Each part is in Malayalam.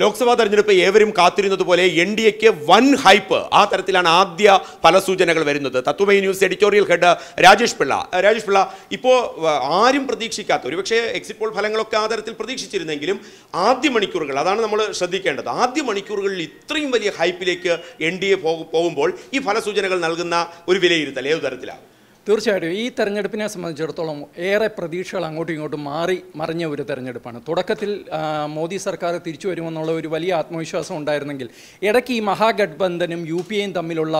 ലോക്സഭാ തെരഞ്ഞെടുപ്പ് ഏവരും കാത്തിരുന്നത് പോലെ എൻ ഡി എക്ക് വൻ ഹൈപ്പ് ആ തരത്തിലാണ് ആദ്യ ഫല സൂചനകൾ വരുന്നത് Tatwamayi news editorial head Rajesh Pillai Rajesh Pillai ഇപ്പോൾ ആരും പ്രതീക്ഷിക്കാത്ത ഒരുപക്ഷെ എക്സിറ്റ് പോൾ ഫലങ്ങളൊക്കെ ആ തരത്തിൽ പ്രതീക്ഷിച്ചിരുന്നെങ്കിലും ആദ്യ മണിക്കൂറുകൾ അതാണ് നമ്മൾ ശ്രദ്ധിക്കേണ്ടത് ആദ്യ മണിക്കൂറുകളിൽ ഇത്രയും വലിയ ഹൈപ്പിലേക്ക് എൻ ഡി എ പോകുമ്പോൾ ഈ ഫലസൂചനകൾ നൽകുന്ന ഒരു വിലയിരുത്തൽ ഏത് തരത്തിലാണ് തീർച്ചയായിട്ടും ഈ തെരഞ്ഞെടുപ്പിനെ സംബന്ധിച്ചിടത്തോളം ഏറെ പ്രതീക്ഷകൾ അങ്ങോട്ടും ഇങ്ങോട്ടും മാറി മറിഞ്ഞ ഒരു തെരഞ്ഞെടുപ്പാണ് തുടക്കത്തിൽ മോദി സർക്കാർ തിരിച്ചു വരുമെന്നുള്ള ഒരു വലിയ ആത്മവിശ്വാസം ഉണ്ടായിരുന്നെങ്കിൽ ഇടയ്ക്ക് ഈ മഹാഗഡ്ബന്ധനും യു പി എയും തമ്മിലുള്ള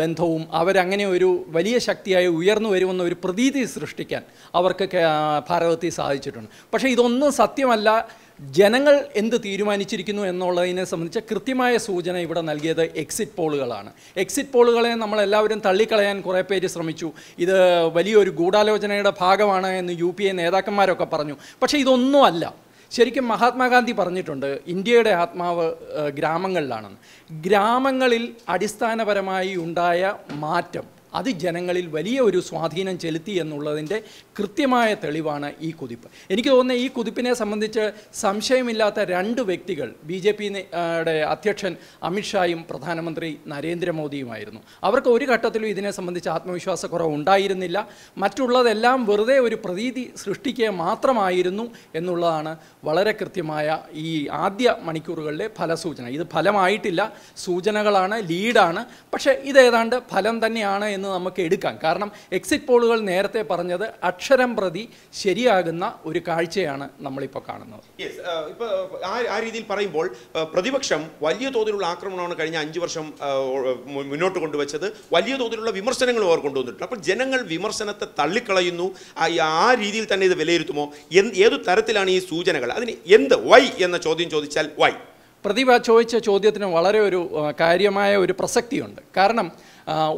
ബന്ധവും അവരങ്ങനെ ഒരു വലിയ ശക്തിയായി ഉയർന്നു വരുമെന്ന ഒരു പ്രതീതി സൃഷ്ടിക്കാൻ അവർക്ക് ഭാരതത്തിൽ സാധിച്ചിട്ടുണ്ട് പക്ഷേ ഇതൊന്നും സത്യമല്ല ജനങ്ങൾ എന്ത് തീരുമാനിച്ചിരിക്കുന്നു എന്നുള്ളതിനെ സംബന്ധിച്ച കൃത്യമായ സൂചന ഇവിടെ നൽകിയത് എക്സിറ്റ് പോളുകളാണ് എക്സിറ്റ് പോളുകളെ നമ്മളെല്ലാവരും തള്ളിക്കളയാൻ കുറേ പേര് ശ്രമിച്ചു ഇത് വലിയൊരു ഗൂഢാലോചനയുടെ ഭാഗമാണ് എന്ന് യു പി എ നേതാക്കന്മാരൊക്കെ പറഞ്ഞു പക്ഷേ ഇതൊന്നും അല്ല ശരിക്കും മഹാത്മാഗാന്ധി പറഞ്ഞിട്ടുണ്ട് ഇന്ത്യയുടെ ആത്മാവ് ഗ്രാമങ്ങളിലാണെന്ന് ഗ്രാമങ്ങളിൽ അടിസ്ഥാനപരമായി ഉണ്ടായ മാറ്റം അത് ജനങ്ങളിൽ വലിയ ഒരു സ്വാധീനം ചെലുത്തി എന്നുള്ളതിൻ്റെ കൃത്യമായ തെളിവാണ് ഈ കുതിപ്പ് എനിക്ക് തോന്നുന്നത് ഈ കുതിപ്പിനെ സംബന്ധിച്ച് സംശയമില്ലാത്ത രണ്ട് വ്യക്തികൾ ബി ജെ പി അധ്യക്ഷൻ അമിത്ഷായും പ്രധാനമന്ത്രി നരേന്ദ്രമോദിയുമായിരുന്നു അവർക്ക് ഒരു ഘട്ടത്തിലും ഇതിനെ സംബന്ധിച്ച് ആത്മവിശ്വാസക്കുറവ് ഉണ്ടായിരുന്നില്ല മറ്റുള്ളതെല്ലാം വെറുതെ ഒരു പ്രതീതി സൃഷ്ടിക്കുക മാത്രമായിരുന്നു എന്നുള്ളതാണ് വളരെ കൃത്യമായ ഈ ആദ്യ മണിക്കൂറുകളിലെ ഫലസൂചന ഇത് ഫലമായിട്ടില്ല സൂചനകളാണ് ലീഡാണ് പക്ഷേ ഇത് ഫലം തന്നെയാണ് എന്ന് നമുക്ക് എടുക്കാം കാരണം എക്സിറ്റ് പോളുകൾ നേരത്തെ പറഞ്ഞത് അക്ഷരം പ്രതി ശരിയാകുന്ന ഒരു കാഴ്ചയാണ് നമ്മളിപ്പോൾ കാണുന്നത് ഇപ്പോൾ ആ രീതിയിൽ പറയുമ്പോൾ പ്രതിപക്ഷം വലിയ തോതിലുള്ള ആക്രമണമാണ് കഴിഞ്ഞ അഞ്ച് വർഷം മുന്നോട്ട് കൊണ്ടുവച്ചത് വലിയ തോതിലുള്ള വിമർശനങ്ങൾ അവർ കൊണ്ടുവന്നിട്ടുണ്ട് അപ്പോൾ ജനങ്ങൾ വിമർശനത്തെ തള്ളിക്കളയുന്നു ആ രീതിയിൽ തന്നെ ഇത് വിലയിരുത്തുമോ ഏത് തരത്തിലാണ് ഈ സൂചനകൾ അതിന് എന്ത് വൈ എന്ന ചോദ്യം ചോദിച്ചാൽ വൈ പ്രതിഭ ചോദിച്ച ചോദ്യത്തിന് വളരെ ഒരു കാര്യമായ ഒരു പ്രസക്തിയുണ്ട് കാരണം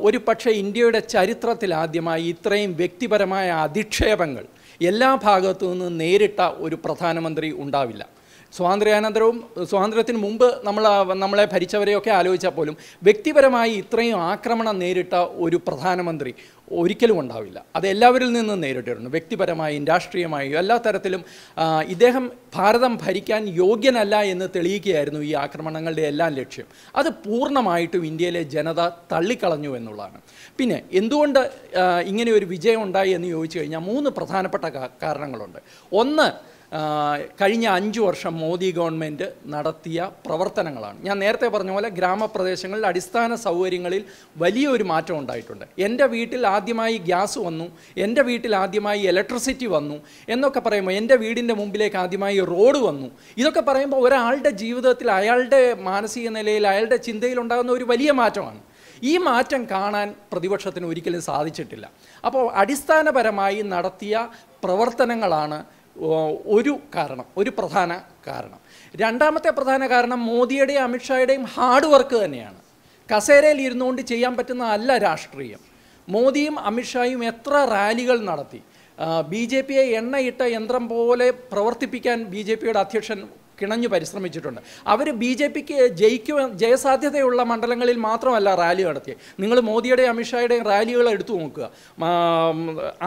ഒരു പക്ഷേ ഇന്ത്യയുടെ ചരിത്രത്തിൽ ആദ്യമായി ഇത്രയും വ്യക്തിപരമായ അധിക്ഷേപങ്ങൾ എല്ലാ ഭാഗത്തു നിന്നും നേരിട്ട ഒരു പ്രധാനമന്ത്രി ഉണ്ടാവില്ല സ്വാതന്ത്ര്യാനന്തരവും സ്വാതന്ത്ര്യത്തിന് മുമ്പ് നമ്മൾ നമ്മളെ ഭരിച്ചവരെയൊക്കെ ആലോചിച്ചാൽ പോലും വ്യക്തിപരമായി ഇത്രയും ആക്രമണം നേരിട്ട ഒരു പ്രധാനമന്ത്രി ഒരിക്കലും ഉണ്ടാവില്ല അത് എല്ലാവരിൽ നിന്നും നേരിട്ടിട്ടുണ്ട് വ്യക്തിപരമായും രാഷ്ട്രീയമായും എല്ലാ തരത്തിലും ഇദ്ദേഹം ഭാരതം ഭരിക്കാൻ യോഗ്യനല്ല എന്ന് തെളിയിക്കുകയായിരുന്നു ഈ ആക്രമണങ്ങളുടെ എല്ലാം ലക്ഷ്യം അത് പൂർണ്ണമായിട്ടും ഇന്ത്യയിലെ ജനത തള്ളിക്കളഞ്ഞു എന്നുള്ളതാണ് പിന്നെ എന്തുകൊണ്ട് ഇങ്ങനെ ഒരു വിജയം ഉണ്ടായി എന്ന് ചോദിച്ചു കഴിഞ്ഞാൽ മൂന്ന് പ്രധാനപ്പെട്ട കാരണങ്ങളുണ്ട് ഒന്ന് കഴിഞ്ഞ അഞ്ച് വർഷം മോദി ഗവൺമെൻറ് നടത്തിയ പ്രവർത്തനങ്ങളാണ് ഞാൻ നേരത്തെ പറഞ്ഞ പോലെ ഗ്രാമപ്രദേശങ്ങളിൽ അടിസ്ഥാന സൗകര്യങ്ങളിൽ വലിയൊരു മാറ്റം ഉണ്ടായിട്ടുണ്ട് എൻ്റെ വീട്ടിൽ ആദ്യമായി ഗ്യാസ് വന്നു എൻ്റെ വീട്ടിൽ ആദ്യമായി ഇലക്ട്രിസിറ്റി വന്നു എന്നൊക്കെ പറയുമ്പോൾ എൻ്റെ വീടിൻ്റെ മുമ്പിലേക്ക് ആദ്യമായി റോഡ് വന്നു ഇതൊക്കെ പറയുമ്പോൾ ഒരാളുടെ ജീവിതത്തിൽ അയാളുടെ മാനസിക നിലയിൽ അയാളുടെ ചിന്തയിൽ ഉണ്ടാകുന്ന ഒരു വലിയ മാറ്റമാണ് ഈ മാറ്റം കാണാൻ പ്രതിപക്ഷത്തിന് ഒരിക്കലും സാധിച്ചിട്ടില്ല അപ്പോൾ അടിസ്ഥാനപരമായി നടത്തിയ പ്രവർത്തനങ്ങളാണ് ഒരു കാരണം ഒരു പ്രധാന കാരണം രണ്ടാമത്തെ പ്രധാന കാരണം മോദിയുടെയും അമിത്ഷായുടെയും ഹാർഡ് വർക്ക് തന്നെയാണ് കസേരയിൽ ഇരുന്നുകൊണ്ട് ചെയ്യാൻ പറ്റുന്ന അല്ല രാഷ്ട്രീയം മോദിയും അമിത്ഷായും എത്ര റാലികൾ നടത്തി ബി ജെ പിയെ എണ്ണയിട്ട യന്ത്രം പോലെ പ്രവർത്തിപ്പിക്കാൻ ബി ജെ പിയുടെ അധ്യക്ഷൻ കിണഞ്ഞു പരിശ്രമിച്ചിട്ടുണ്ട് അവർ ബി ജെ പിക്ക് ജയിക്കുക ജയസാധ്യതയുള്ള മണ്ഡലങ്ങളിൽ മാത്രമല്ല റാലി നടത്തിയത് നിങ്ങൾ മോദിയുടെ അമിത്ഷായുടെയും റാലികൾ എടുത്തു നോക്കുക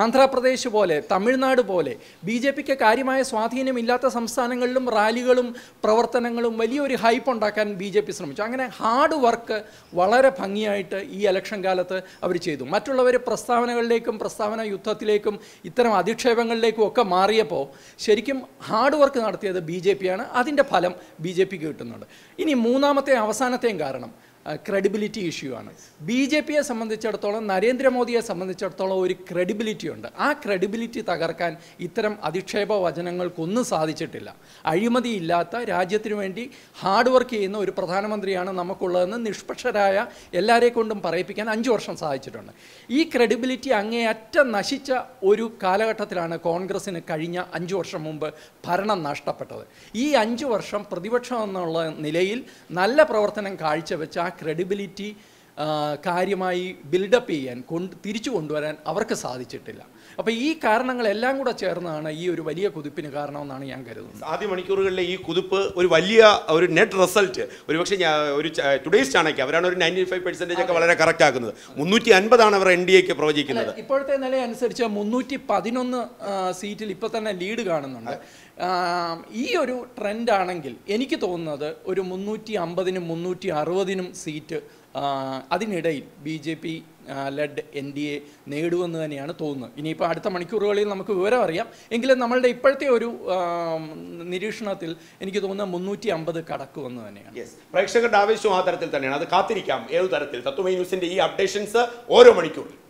ആന്ധ്രാപ്രദേശ് പോലെ തമിഴ്നാട് പോലെ ബി ജെ പിക്ക് കാര്യമായ സ്വാധീനമില്ലാത്ത സംസ്ഥാനങ്ങളിലും റാലികളും പ്രവർത്തനങ്ങളും വലിയൊരു ഹൈപ്പ് ഉണ്ടാക്കാൻ ബി ജെ പി ശ്രമിച്ചു അങ്ങനെ ഹാർഡ് വർക്ക് വളരെ ഭംഗിയായിട്ട് ഈ ഇലക്ഷൻ കാലത്ത് അവർ ചെയ്തു മറ്റുള്ളവർ പ്രസ്താവനകളിലേക്കും പ്രസ്താവന യുദ്ധത്തിലേക്കും ഇത്തരം അധിക്ഷേപങ്ങളിലേക്കും ഒക്കെ മാറിയപ്പോൾ ശരിക്കും ഹാർഡ് വർക്ക് നടത്തിയത് ബി ജെ പിയാണ് അതിൻ്റെ ഫലം ബി ജെ പിക്ക് കിട്ടുന്നുണ്ട് ഇനി മൂന്നാമത്തെ അവസാനത്തെയും കാരണം ക്രെഡിബിലിറ്റി ഇഷ്യൂ ആണ് ബി ജെ പിയെ സംബന്ധിച്ചിടത്തോളം നരേന്ദ്രമോദിയെ സംബന്ധിച്ചിടത്തോളം ഒരു ക്രെഡിബിലിറ്റി ഉണ്ട് ആ ക്രെഡിബിലിറ്റി തകർക്കാൻ ഇത്തരം അധിക്ഷേപ വചനങ്ങൾക്കൊന്നും സാധിച്ചിട്ടില്ല അഴിമതിയില്ലാത്ത രാജ്യത്തിനു വേണ്ടി ഹാർഡ് വർക്ക് ചെയ്യുന്ന ഒരു പ്രധാനമന്ത്രിയാണ് നമുക്കുള്ളതെന്ന് നിഷ്പക്ഷരായ എല്ലാവരെ കൊണ്ടും പറയിപ്പിക്കാൻ അഞ്ച് വർഷം സാധിച്ചിട്ടുണ്ട് ഈ ക്രെഡിബിലിറ്റി അങ്ങേയറ്റം നശിച്ച ഒരു കാലഘട്ടത്തിലാണ് കോൺഗ്രസ്സിന് കഴിഞ്ഞ അഞ്ച് വർഷം മുമ്പ് ഭരണം നഷ്ടപ്പെട്ടത് ഈ അഞ്ച് വർഷം പ്രതിപക്ഷം എന്നുള്ള നിലയിൽ നല്ല പ്രവർത്തനം കാഴ്ചവെച്ച് ആ ക്രെഡിബിലിറ്റി കാര്യമായി ബിൽഡപ്പ് ചെയ്യാൻ കൊണ്ട് തിരിച്ചു കൊണ്ടുവരാൻ അവർക്ക് സാധിച്ചിട്ടില്ല അപ്പോൾ ഈ കാരണങ്ങളെല്ലാം കൂടെ ചേർന്നാണ് ഈ ഒരു വലിയ കുതിപ്പിന് കാരണമെന്നാണ് ഞാൻ കരുതുന്നത് ആദ്യ മണിക്കൂറുകളിലെ ഈ കുതിപ്പ് ഒരു വലിയ ഒരു നെറ്റ് റിസൾട്ട് പക്ഷേ ഒരു ടുഡേസ് ചാണക്യ അവരാണ് ഒരു നയൻറ്റി ഫൈവ് പെർസെൻറ്റേജ് ഒക്കെ വളരെ കറക്റ്റ് ആക്കുന്നത് മുന്നൂറ്റി അൻപതാണ് അവർ എൻ ഡി എക്ക് പ്രവചിക്കുന്നത് ഇപ്പോഴത്തെ നില അനുസരിച്ച് മുന്നൂറ്റി പതിനൊന്ന് സീറ്റിൽ ഇപ്പോൾ തന്നെ ലീഡ് കാണുന്നുണ്ട് ഈ ഒരു ട്രെൻഡാണെങ്കിൽ എനിക്ക് തോന്നുന്നത് ഒരു മുന്നൂറ്റി അമ്പതിനും മുന്നൂറ്റി അറുപതിനും സീറ്റ് അതിനിടയിൽ B J P led N D A നേടുമെന്ന് തന്നെയാണ് തോന്നുന്നത് ഇനിയിപ്പോൾ അടുത്ത മണിക്കൂറുകളിൽ നമുക്ക് വിവരം അറിയാം എങ്കിലും നമ്മളുടെ ഇപ്പോഴത്തെ ഒരു നിരീക്ഷണത്തിൽ എനിക്ക് തോന്നുന്നത് മുന്നൂറ്റി അമ്പത് കടക്കുമെന്ന് തന്നെയാണ് പ്രേക്ഷകരുടെ ആവേശവും ആ തരത്തിൽ തന്നെയാണ് അത് കാത്തിരിക്കാം ഏത് തരത്തിൽ തത്വമേ ന്യൂസിന്റെ ഈ അപ്ഡേഷൻസ് ഓരോ മണിക്കൂറിൽ